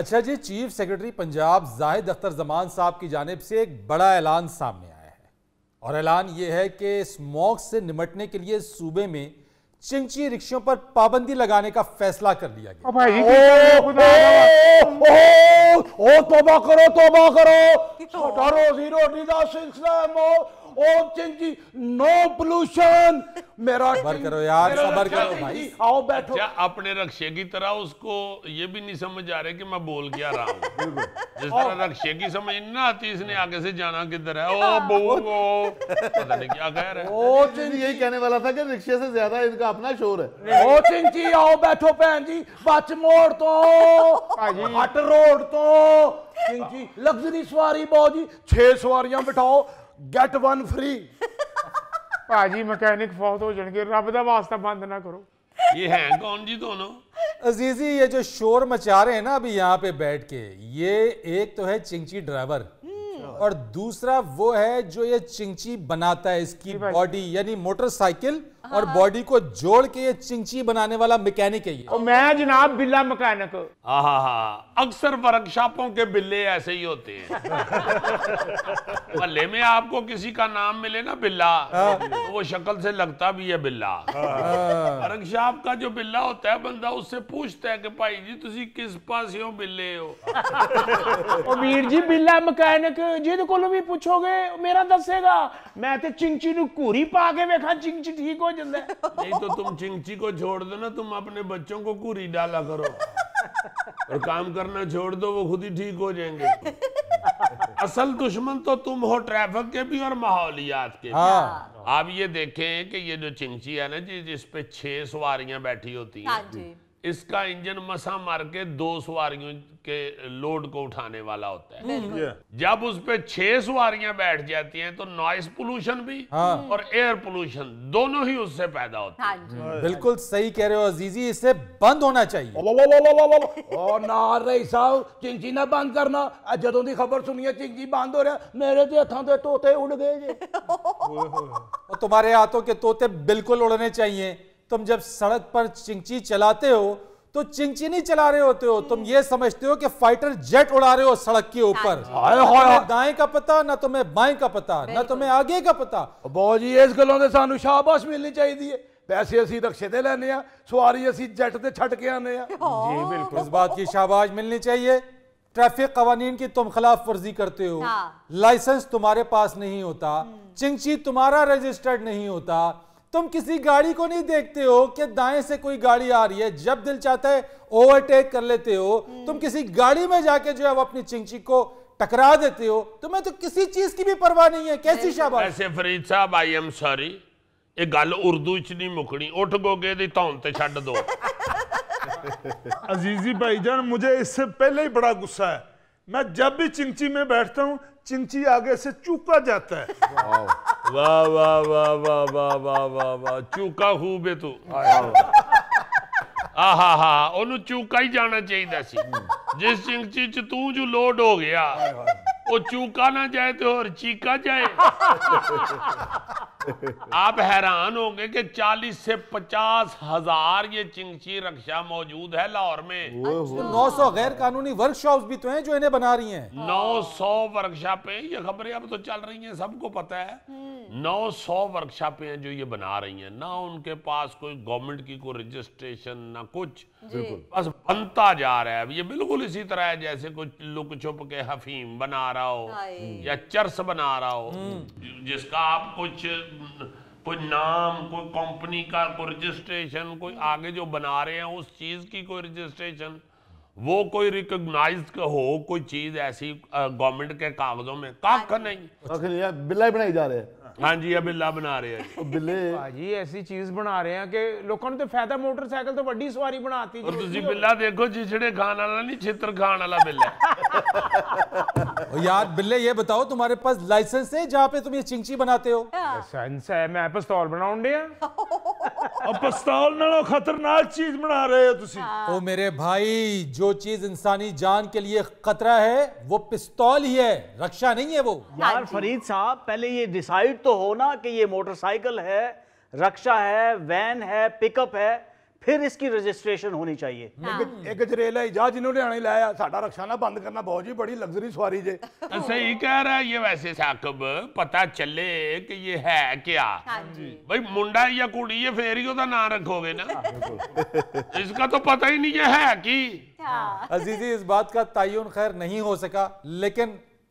अच्छा जी chief secretary Punjab Zahid Akhtar Zaman साहब की जानब से एक बड़ा ऐलान सामने आया है और ऐलान ये है कि स्मॉक से निमटने के लिए सूबे में चिंची रिक्शों पर पाबंदी लगाने का फैसला कर लिया गया ओ, ओ, ओ, ओ, ओ, ओ, तोबा करो तोबा करो रोजी रोटी का सिलसिला ओम जी नो पोल्यूशन मेरा सबर करो यार सबर करो भाई आओ बैठो क्या अच्छा, अपने रक्षे की तरह उसको ये भी नहीं समझ आ रहे कि मैं बोल क्या रहा हूँ जिस तरह रक्षे की समझ नहीं आती इसने आगे से जाना किधर है ओ बहू पता नहीं क्या कह रहा है ओ हैं यही कहने वाला था कि रिक्शे से ज्यादा इनका अपना शोर है ओ जी आओ बैठो भैन जी बच मोड़ तो हट रोड तो लग्जरी सवारी बहुत जी छह सवारियां बिठाओ गेट वन फ्री भाजी मकैनिक फौत हो जाएंगे रब का वास्ता बंद ना करो ये है कौन जी दोनों अजीजी ये जो शोर मचा रहे हैं ना अभी यहाँ पे बैठ के ये एक तो है चिंची ड्राइवर और दूसरा वो है जो ये चिंची बनाता है इसकी बॉडी यानी मोटरसाइकिल हाँ। और बॉडी को जोड़ के ये चिंची बनाने वाला मैकेनिक है ये और मैं जनाब बिल्ला मैकेनिक अक्सर वर्कशॉपों के बिल्ले ऐसे ही होते हैं मोहल्ले में आपको किसी का नाम मिले ना बिल्ला हाँ। तो वो शक्ल से लगता भी है बिल्ला वर्कशॉप हाँ। हाँ। का जो बिल्ला होता है बंदा उससे पूछता है कि भाई जी तुम किस पास हो बिल्ले हो वीर जी बिल्ला मैकेनिक ਜਿਹਦੇ ਕੋਲੋਂ ਵੀ ਪੁੱਛੋਗੇ ਮੇਰਾ ਦੱਸੇਗਾ ਮੈਂ ਤੇ ਚਿੰਚੀ ਨੂੰ ਘੂਰੀ ਪਾ ਕੇ ਵੇਖਾਂ ਚਿੰਚੀ ਠੀਕ ਹੋ ਜਾਂਦਾ ਨਹੀਂ ਤਾਂ ਤੁਮ ਚਿੰਚੀ ਕੋ ਛੋੜ ਦੋ ਨਾ ਤੁਮ ਆਪਣੇ ਬੱਚੋं ਕੋ ਘੂਰੀ डाला करो और काम करना छोड़ दो वो खुद ही ठीक हो जाएंगे असल दुश्मन तो तुम हो ट्रैफिक के भी और माहौलियात के भी हाँ। आप ये देखें कि ये जो चिंची है ना जी जिस पे छह सवारियां बैठी होती हैं हाँ इसका इंजन मसा मार के दो सवारियों के लोड को उठाने वाला होता है hmm. जब उस पर छह सवारियां बैठ जाती हैं तो नॉइस पोल्यूशन भी हाँ। hmm. और एयर पोल्यूशन दोनों ही उससे पैदा होता है हाँ hmm. बिल्कुल सही कह रहे हो अजीजी इसे बंद होना चाहिए और नारे साहब चिंची ना बंद करना जो की खबर सुनिए चिंची बंद हो रहा मेरे तो हथों के तोते उड़ गए तुम्हारे हाथों के तोते बिल्कुल उड़ने चाहिए तुम जब सड़क पर चिंची चलाते हो तो चिंची नहीं चला रहे होते हो तुम ये समझते हो कि फाइटर जेट उड़ा रहे हो सड़क के ऊपर हाँ दाएं का पता ना तुम्हें बाएं का पता ना तुम्हें आगे का पता ਬਹੁਤ ਜੀ ਇਸ ਗੱਲੋਂ ਤੇ ਸਾਨੂੰ ਸ਼ਾਬਾਸ਼ ਮਿਲਣੀ ਚਾਹੀਦੀ ਹੈ ਪੈਸੇ ਅਸੀਂ ਰਕਸ਼ੇ ਤੇ ਲੈਨੇ ਆ ਸਵਾਰੀ ਅਸੀਂ ਜੈਟ ਤੇ ਛੱਡ जी हाँ। बिल्कुल इस बात की शाबाश मिलनी चाहिए ट्रैफिक कवानीन की तुम खिलाफ वर्जी करते हो हाँ। लाइसेंस तुम्हारे पास नहीं होता हम्म। चिंची तुम्हारा रजिस्टर्ड नहीं होता तुम किसी गाड़ी को नहीं देखते हो कि दाएं से कोई गाड़ी आ रही है जब दिल चाहता है ओवरटेक कर लेते हो तुम किसी गाड़ी में जाके जो है वो अपनी चिंची को टकरा देते हो तुम्हें तो किसी चीज की भी परवाह नहीं है कैसी शाबाश ऐसे फरीद साहब आई एम सॉरी ਇਹ गल उर्दू च नहीं मुकनी उठ गोगे ਦੀ ਧੌਣ ਤੇ ਛੱਡ ਦੋ ਅਜ਼ੀਜ਼ੀ ਭਾਈਜਾਨ ਮੁਝੇ ਇਸ ਸੇ ਪਹਿਲੇ ਹੀ ਬੜਾ ਗੁੱਸਾ मैं जब भी चिंची में बैठता हूँ चिंची आगे से चूका जाता है वाह वाह वाह वाह वाह वाह वाह वाह चूका खूबे तू ਆਹਾ ਹਾ ਉਹਨੂੰ ਚੂਕਾ ਹੀ ਜਾਣਾ ਚਾਹੀਦਾ ਸੀ ਜਿਸ ਚਿੰਚੀ ਚ ਤੂੰ ਜੂ ਲੋਡ ਹੋ ਗਿਆ ਉਹ ਚੂਕਾ ਨਾ ਜਾਏ ਤੇ ਹੋਰ ਚੀਕਾ ਜਾਏ आप हैरान होंगे कि 40 से पचास हजार ये चिंगची रक्षा मौजूद है लाहौर में अच्छा। नौ सौ गैर कानूनी वर्कशॉप भी तो हैं जो इन्हें बना रही हैं नौ सौ वर्कशॉप ये खबरें अब तो चल रही हैं सबको पता है हम्म। नौ सौ वर्कशॉपें हैं जो ये बना रही हैं ना उनके पास कोई गवर्नमेंट की कोई रजिस्ट्रेशन ना कुछ बस बनता जा रहा है ये बिल्कुल इसी तरह है जैसे कुछ लुक छुप के हफीम बना रहा हो या चर्स बना रहा हो हम्म। जिसका आप कुछ कोई नाम कोई कंपनी का कोई रजिस्ट्रेशन कोई आगे जो बना रहे हैं उस चीज़ की कोई रजिस्ट्रेशन वो कोई रिकोगनाइज हो कोई चीज़ ऐसी गवर्नमेंट के कागजों में हाँ काख नहीं हाँ बिल्ला बनाई जा रहे हैं हाँ जी बिल्ला बना रहे हैं बिल्ले भाजी ऐसी चीज बना रहे हैं कि ਲੋਕਾਂ ਨੂੰ ਤੇ ਫਾਇਦਾ ਮੋਟਰਸਾਈਕਲ ਤੋਂ ਵੱਡੀ ਸਵਾਰੀ ਬਣਾਤੀ ਜੀ ਤੁਸੀਂ ਬਿੱਲਾ ਦੇਖੋ ਜਿਛੜੇ ਖਾਣ ਵਾਲਾ ਨਹੀਂ ਛਿੱਤਰ ਖਾਣ ਵਾਲਾ ਬਿੱਲਾ यार बिल्ले ये बताओ तुम्हारे पास लाइसेंस है जहाँ पे तुम ये चिंची बनाते हो लाइसेंस हाँ। है मैं पिस्तौल बनाउन खतरनाक चीज बना रहे हो तुम हाँ। ओ मेरे भाई जो चीज इंसानी जान के लिए खतरा है वो पिस्तौल ही है रक्षा नहीं है वो हाँ यार फरीद साहब पहले ये डिसाइड तो हो ना कि ये मोटरसाइकिल है रक्षा है वैन है पिकअप है फिर इसकी रजिस्ट्रेशन होनी चाहिए हाँ। तो ये है क्या हाँ मुंडा या कुड़ी है रखोगे ना हाँ, इसका तो पता ही नहीं है की हां अजीजी इस बात का तयन खैर नहीं हो सका लेकिन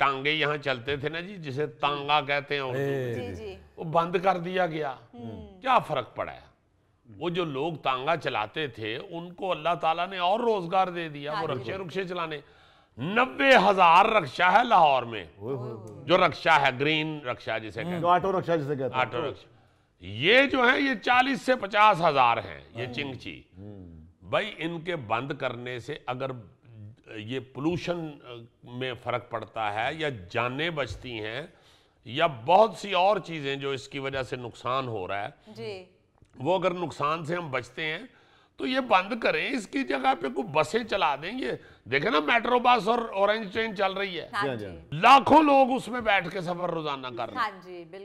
टांगे यहाँ चलते थे ना जी जिसे तांगा कहते हैं उर्दू जी, वो बंद कर दिया गया हम्म। क्या फर्क पड़ा है वो जो लोग तांगा चलाते थे उनको अल्लाह ताला ने और रोजगार दे दिया वो हाँ रक्षे रुक्शे चलाने नब्बे हजार रक्षा है लाहौर में जो रक्षा है ग्रीन रक्षा जिसे ऑटो रक्षा जिसे ऑटो रक्षा ये जो है ये चालीस से पचास हजार है ये चिंगची हम्म। भाई इनके बंद करने से अगर ये पोल्यूशन में फ़र्क पड़ता है या जानें बचती हैं या बहुत सी और चीज़ें जो इसकी वजह से नुकसान हो रहा है जी। वो अगर नुकसान से हम बचते हैं तो ये बंद करें इसकी जगह पे कुछ बसें चला देंगे देखे ना मेट्रो बस और ऑरेंज ट्रेन चल रही है हाँ हाँ हाँ लाखों लोग उसमें बैठ के सफर रोजाना कर रहे हैं